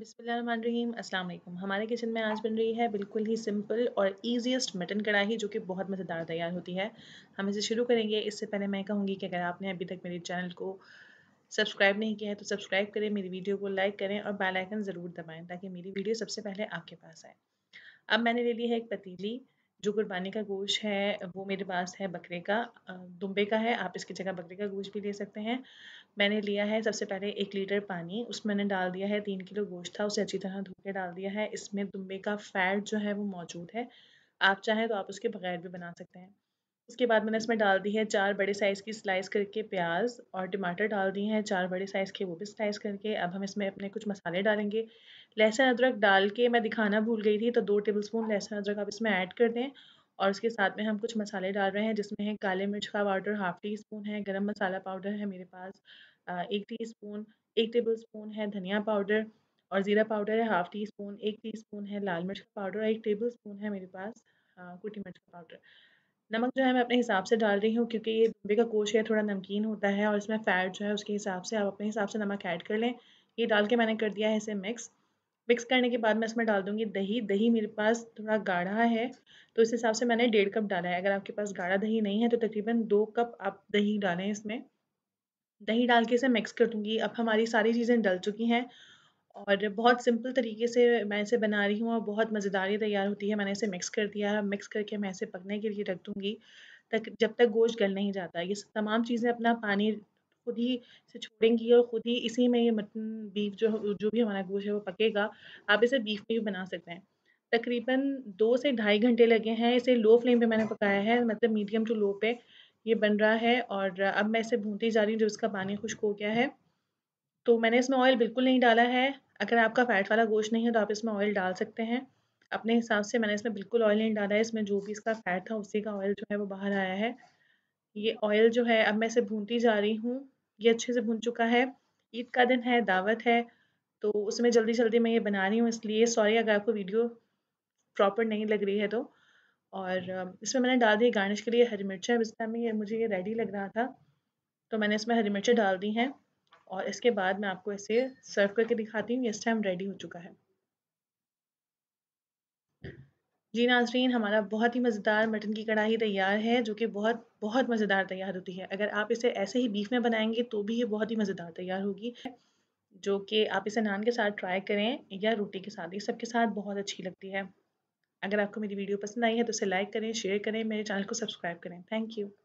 अस्सलाम वालेकुम हमारे किचन में आज बन रही है बिल्कुल ही सिंपल और ईजिएस्ट मटन कढ़ाई जो कि बहुत मज़ेदार तैयार होती है हम इसे शुरू करेंगे इससे पहले मैं कहूँगी कि अगर आपने अभी तक मेरे चैनल को सब्सक्राइब नहीं किया है तो सब्सक्राइब करें मेरी वीडियो को लाइक करें और बेल आइकन ज़रूर दबाएँ ताकि मेरी वीडियो सबसे पहले आपके पास आए अब मैंने ले ली है एक पतीली जो कुर्बानी का गोश्त है वो मेरे पास है बकरे का दुम्बे का है आप इसकी जगह बकरे का गोश्त भी ले सकते हैं मैंने लिया है सबसे पहले एक लीटर पानी उसमें मैंने डाल दिया है तीन किलो गोश्त था उसे अच्छी तरह धो के डाल दिया है इसमें दुम्बे का फ़ैट जो है वो मौजूद है आप चाहें तो आप उसके बगैर भी बना सकते हैं उसके बाद मैंने इसमें डाल दी है चार बड़े साइज़ की स्लाइस करके प्याज और टमाटर डाल दिए हैं चार बड़े साइज़ के वो भी स्लाइस करके अब हम इसमें अपने कुछ मसाले डालेंगे लहसुन अदरक डाल के मैं दिखाना भूल गई थी तो दो टेबल स्पून लहसुन अदरक आप इसमें ऐड कर दें और उसके साथ में हम कुछ मसाले डाल रहे हैं जिसमें है काले मिर्च का पाउडर हाफ़ टी स्पून है गर्म मसाला पाउडर है मेरे पास एक टी स्पून एक टेबल स्पून है धनिया पाउडर और ज़ीरा पाउडर है हाफ़ टी स्पून एक टी स्पून है लाल मिर्च का पाउडर और एक टेबल स्पून है मेरे पास कुटी मिर्च का पाउडर नमक जो है मैं अपने हिसाब से डाल रही हूँ क्योंकि ये दुबे का कोश है थोड़ा नमकीन होता है और इसमें फ़ैट जो है उसके हिसाब से आप अपने हिसाब से नमक ऐड कर लें ये डाल के मैंने कर दिया है इसे मिक्स मिक्स करने के बाद मैं इसमें डाल दूँगी दही दही मेरे पास थोड़ा गाढ़ा है तो इस हिसाब से मैंने डेढ़ कप डाला है अगर आपके पास गाढ़ा दही नहीं है तो तकरीबन दो कप आप दही डालें इसमें दही डाल के इसे मिक्स कर दूँगी अब हमारी सारी चीज़ें डल चुकी हैं और बहुत सिंपल तरीके से मैं इसे बना रही हूँ और बहुत मज़ेदार तैयार होती है मैंने इसे मिक्स कर दिया है मिक्स करके मैं इसे पकने के लिए रख दूँगी तक जब तक गोश्त गल नहीं जाता ये तमाम चीज़ें अपना पानी खुद ही से छोड़ेंगी और खुद ही इसी में ये मटन बीफ जो जो भी हमारा गोश्त है वो पकेगा आप इसे बीफ में भी बना सकते हैं तकरीबन दो से ढाई घंटे लगे हैं इसे लो फ्लेम पे मैंने पकाया है मतलब मीडियम टू लो पे ये बन रहा है और अब मैं इसे भूनती जा रही हूँ जो इसका पानी खुश्क हो गया है तो मैंने इसमें ऑयल बिल्कुल नहीं डाला है अगर आपका फैट वाला गोश्त नहीं है तो आप इसमें ऑयल डाल सकते हैं अपने हिसाब से मैंने इसमें बिल्कुल ऑयल नहीं डाला है इसमें जो भी इसका फैट था उसी का ऑयल जो है वो बाहर आया है ये ऑयल जो है अब मैं इसे भूनती जा रही हूँ ये अच्छे से भून चुका है ईद का दिन है दावत है तो उसमें जल्दी जल्दी मैं ये बना रही हूँ इसलिए सॉरी अगर आपको वीडियो प्रॉपर नहीं लग रही है तो और इसमें मैंने डाल दी गार्निश के लिए हरी मिर्चें अब इस टाइम ये मुझे ये रेडी लग रहा था तो मैंने इसमें हरी मिर्चें डाल दी हैं और इसके बाद मैं आपको इसे सर्व करके दिखाती हूँ ये टाइम रेडी हो चुका है जी नाजरीन हमारा बहुत ही मज़ेदार मटन की कढ़ाई तैयार है जो कि बहुत बहुत मज़ेदार तैयार होती है अगर आप इसे ऐसे ही बीफ में बनाएंगे तो भी ये बहुत ही मज़ेदार तैयार होगी जो कि आप इसे नान के साथ ट्राई करें या रोटी के साथ ये सब के साथ बहुत अच्छी लगती है अगर आपको मेरी वीडियो पसंद आई है तो इसे लाइक करें शेयर करें मेरे चैनल को सब्सक्राइब करें थैंक यू